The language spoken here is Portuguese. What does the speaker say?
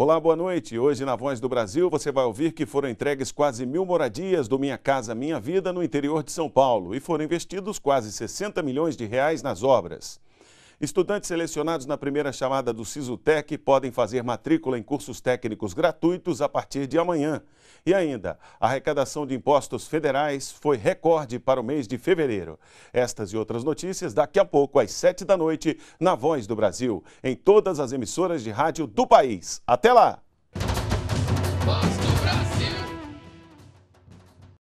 Olá, boa noite. Hoje na Voz do Brasil você vai ouvir que foram entregues quase mil moradias do Minha Casa Minha Vida no interior de São Paulo e foram investidos quase 60 milhões de reais nas obras. Estudantes selecionados na primeira chamada do SISUTEC podem fazer matrícula em cursos técnicos gratuitos a partir de amanhã. E ainda, a arrecadação de impostos federais foi recorde para o mês de fevereiro. Estas e outras notícias daqui a pouco, às sete da noite, na Voz do Brasil, em todas as emissoras de rádio do país. Até lá!